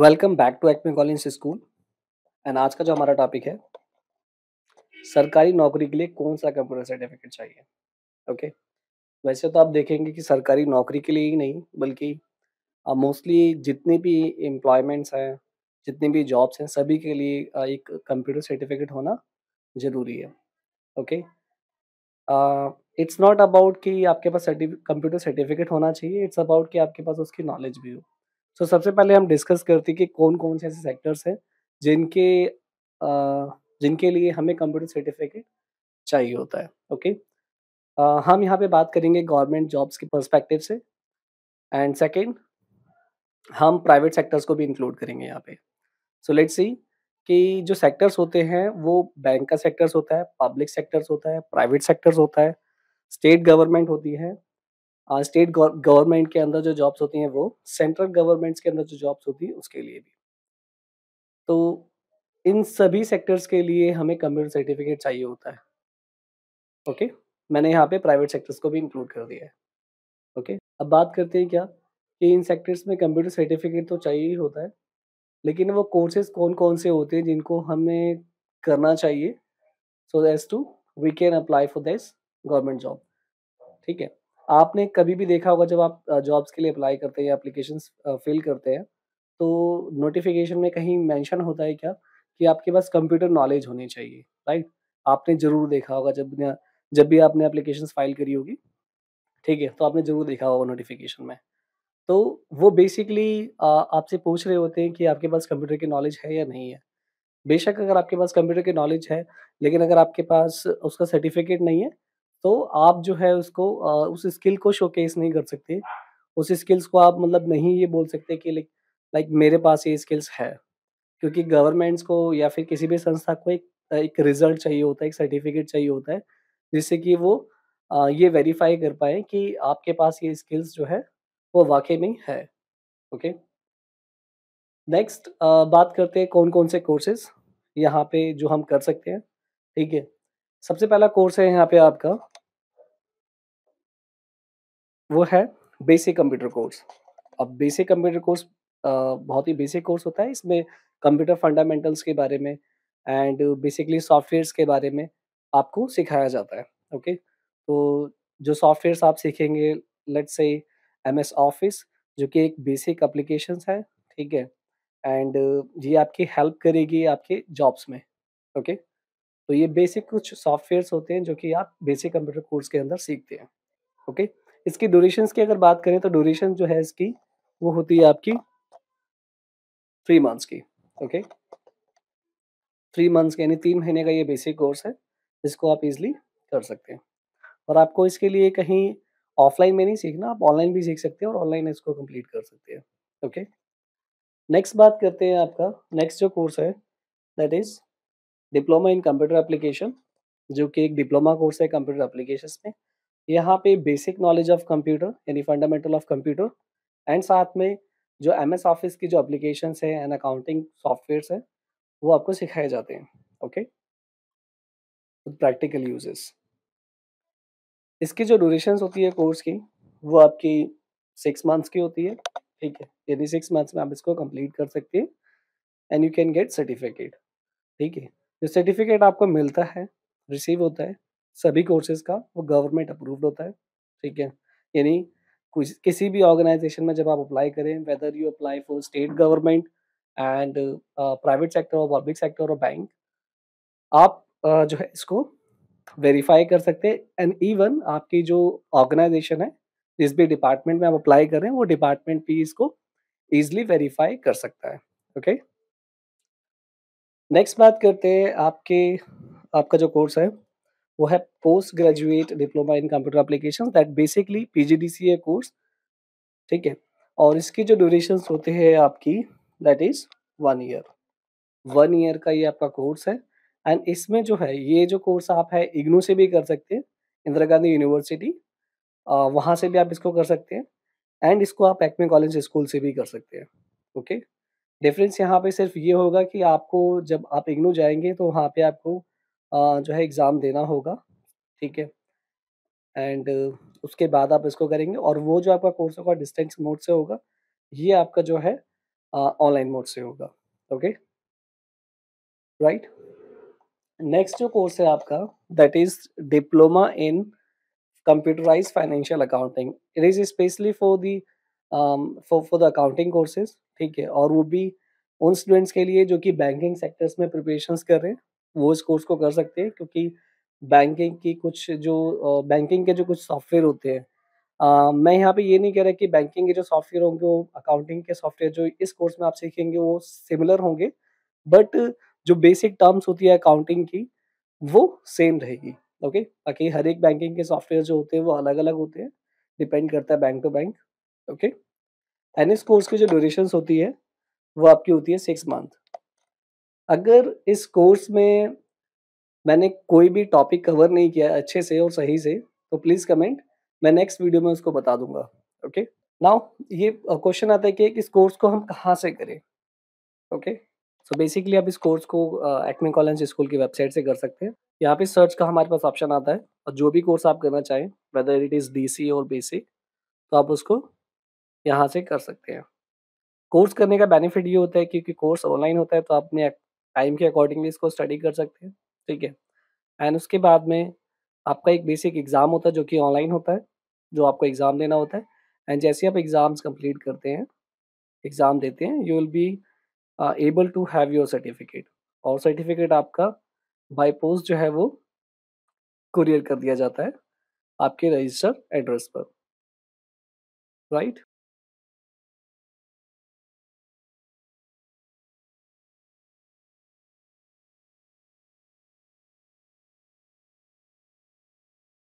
Welcome back to Acme college school and आज का जो हमारा टॉपिक है सरकारी नौकरी के लिए कौन सा कंप्यूटर सर्टिफिकेट चाहिए ओके okay? वैसे तो आप देखेंगे कि सरकारी नौकरी के लिए ही नहीं बल्कि मोस्टली जितने भी एम्प्लॉयमेंट्स हैं जितने भी जॉब्स हैं सभी के लिए एक कंप्यूटर सर्टिफिकेट होना ज़रूरी है ओके इट्स नॉट अबाउट कि आपके पास कंप्यूटर सर्टिफिकेट होना चाहिए इट्स अबाउट कि आपके पास उसकी नॉलेज भी हो सो so, सबसे पहले हम डिस्कस करते हैं कि कौन कौन से ऐसे सेक्टर्स हैं जिनके जिनके लिए हमें कंप्यूटर सर्टिफिकेट चाहिए होता है ओके okay? हम यहाँ पे बात करेंगे गवर्नमेंट जॉब्स के पर्सपेक्टिव से एंड सेकेंड हम प्राइवेट सेक्टर्स को भी इंक्लूड करेंगे यहाँ पे सो लेट्स सी कि जो सेक्टर्स होते हैं वो बैंक का सेक्टर्स होता है पब्लिक सेक्टर्स होता है प्राइवेट सेक्टर्स होता है स्टेट गवर्नमेंट होती है स्टेट गवर्नमेंट के अंदर जो जॉब्स होती हैं वो सेंट्रल गवर्नमेंट्स के अंदर जो जॉब्स होती हैं उसके लिए भी तो इन सभी सेक्टर्स के लिए हमें कंप्यूटर सर्टिफिकेट चाहिए होता है ओके okay? मैंने यहाँ पे प्राइवेट सेक्टर्स को भी इंक्लूड कर दिया है ओके okay? अब बात करते हैं क्या कि इन सेक्टर्स में कंप्यूटर सर्टिफिकेट तो चाहिए ही होता है लेकिन वो कोर्सेज कौन कौन से होते हैं जिनको हमें करना चाहिए so as to we can apply for this government job ठीक है आपने कभी भी देखा होगा जब आप जॉब्स के लिए अप्लाई करते हैं या अप्लीकेशन फिल करते हैं तो नोटिफिकेशन में कहीं मेंशन होता है क्या कि आपके पास कंप्यूटर नॉलेज होनी चाहिए राइट आपने जरूर देखा होगा जब न, जब भी आपने अप्लीकेशन फाइल करी होगी ठीक है तो आपने जरूर देखा होगा नोटिफिकेशन में तो वो बेसिकली आपसे पूछ रहे होते हैं कि आपके पास कंप्यूटर की नॉलेज है या नहीं है बेशक अगर आपके पास कंप्यूटर की नॉलेज है लेकिन अगर आपके पास उसका सर्टिफिकेट नहीं है तो आप जो है उसको उस स्किल को शोकेस नहीं कर सकते उस स्किल्स को आप मतलब नहीं ये बोल सकते कि लाइक लाइक मेरे पास ये स्किल्स है क्योंकि गवर्नमेंट्स को या फिर किसी भी संस्था को एक एक रिजल्ट चाहिए होता है एक सर्टिफिकेट चाहिए होता है जिससे कि वो ये वेरीफाई कर पाए कि आपके पास ये स्किल्स जो है वो वाकई में है ओके नेक्स्ट बात करते हैं कौन कौन से कोर्सेज यहाँ पे जो हम कर सकते हैं ठीक है सबसे पहला कोर्स है यहाँ पे आपका वो है बेसिक कंप्यूटर कोर्स अब बेसिक कंप्यूटर कोर्स बहुत ही बेसिक कोर्स होता है इसमें कंप्यूटर फंडामेंटल्स के बारे में एंड बेसिकली सॉफ्टवेयर्स के बारे में आपको सिखाया जाता है ओके तो जो सॉफ्टवेयर्स आप सीखेंगे लेट से एम एस ऑफिस जो कि एक बेसिक अप्लीकेशन है ठीक है एंड ये आपकी हेल्प करेगी आपके जॉब्स में ओके तो ये बेसिक कुछ सॉफ्टवेयर्स होते हैं जो कि आप बेसिक कंप्यूटर कोर्स के अंदर सीखते हैं ओके okay? इसकी ड्यूरेशन की अगर बात करें तो ड्यूरेशन जो है इसकी वो होती है आपकी थ्री मंथ्स की ओके थ्री मंथ्स यानी तीन महीने का ये बेसिक कोर्स है इसको आप इजली कर सकते हैं और आपको इसके लिए कहीं ऑफलाइन में नहीं सीखना आप ऑनलाइन भी सीख सकते हैं और ऑनलाइन इसको कंप्लीट कर सकते हैं ओके नेक्स्ट बात करते हैं आपका नेक्स्ट जो कोर्स है that is diploma in computer application जो कि एक डिप्लोमा कोर्स है कंप्यूटर एप्लीकेशन में यहाँ पे बेसिक नॉलेज ऑफ कंप्यूटर यानी फंडामेंटल ऑफ कंप्यूटर एंड साथ में जो एम एस ऑफिस की जो अप्लीकेशन है एंड अकाउंटिंग सॉफ्टवेयर है वो आपको सिखाए जाते हैं ओके प्रैक्टिकल यूजेस इसकी जो ड्यूरेशन होती है कोर्स की वो आपकी सिक्स मंथ्स की होती है ठीक है यानी सिक्स मंथ्स में आप इसको कंप्लीट कर सकते हैं and you can get certificate ठीक है जो सर्टिफिकेट आपको मिलता है रिसीव होता है सभी कोर्सेज का वो गवर्नमेंट अप्रूव्ड होता है ठीक है यानी किसी भी ऑर्गेनाइजेशन में जब आप अप्लाई करें whether you apply for state government and private sector और पब्लिक सेक्टर और बैंक आप uh, जो है इसको वेरीफाई कर सकते हैं एंड इवन आपकी जो ऑर्गेनाइजेशन है जिस भी डिपार्टमेंट में आप अप्लाई करें वो डिपार्टमेंट भी इसको ईजिली वेरीफाई कर सकता है ओके okay? नेक्स्ट बात करते हैं आपके आपका जो कोर्स है वो है post graduate diploma in computer application that basically PGDCA course ठीक है और इसके जो ड्यूरेशन होते हैं आपकी that is one year one year का ये आपका कोर्स है एंड इसमें जो है ये जो कोर्स आप है इग्नू से भी कर सकते हैं इंदिरा गांधी यूनिवर्सिटी वहाँ से भी आप इसको कर सकते हैं एंड इसको आप एक्मे कॉलेज स्कूल से भी कर सकते हैं ओके डिफरेंस यहाँ पे सिर्फ ये होगा कि आपको जब आप इग्नू जाएंगे तो वहाँ पे आपको जो है एग्ज़ाम देना होगा, ठीक है? एंड उसके बाद आप इसको करेंगे और वो जो आपका कोर्स होगा डिस्टेंस मोड से होगा, ये आपका जो है ऑनलाइन मोड से होगा, ओके? राइट? नेक्स्ट जो कोर्स है आपका that is diploma in computerize financial accounting it is specially for the for for the accounting courses ठीक है और वो भी उन स्टूडेंट्स के लिए जो कि बैंकिंग सेक्टर्स में प्रिपरेशन कर रहे हैं वो इस कोर्स को कर सकते हैं क्योंकि बैंकिंग की कुछ जो बैंकिंग के जो कुछ सॉफ्टवेयर होते हैं मैं यहाँ पे ये नहीं कह रहा कि बैंकिंग के जो सॉफ्टवेयर होंगे वो अकाउंटिंग के सॉफ्टवेयर जो इस कोर्स में आप सीखेंगे वो सिमिलर होंगे बट जो बेसिक टर्म्स होती है अकाउंटिंग की वो सेम रहेगी ओके बाकी हर एक बैंकिंग के सॉफ्टवेयर जो होते हैं वो अलग अलग होते हैं डिपेंड करता है bank to bank okay and इस कोर्स की जो ड्यूरेशन होती है वो आपकी होती है सिक्स मंथ अगर इस कोर्स में मैंने कोई भी टॉपिक कवर नहीं किया है अच्छे से और सही से तो प्लीज़ कमेंट मैं नेक्स्ट वीडियो में उसको बता दूंगा ओके नाउ ये क्वेश्चन आता है कि इस कोर्स को हम कहाँ से करें ओके सो बेसिकली आप इस कोर्स को एक्मे कॉलेज स्कूल की वेबसाइट से कर सकते हैं यहाँ पे सर्च का हमारे पास ऑप्शन आता है और जो भी कोर्स आप करना चाहें वेदर इट इज़ डी और बी तो आप उसको यहाँ से कर सकते हैं कोर्स करने का बेनिफिट ये होता है क्योंकि कोर्स ऑनलाइन होता है तो आपने टाइम के अकॉर्डिंगली इसको स्टडी कर सकते हैं ठीक है एंड उसके बाद में आपका एक बेसिक एग्ज़ाम होता है जो कि ऑनलाइन होता है जो आपको एग्ज़ाम देना होता है एंड जैसे आप एग्ज़ाम्स कंप्लीट करते हैं एग्ज़ाम देते हैं you will be able to have your certificate और सर्टिफिकेट आपका बाई पोस्ट जो है वो कुरियर कर दिया जाता है आपके रजिस्टर एड्रेस पर राइट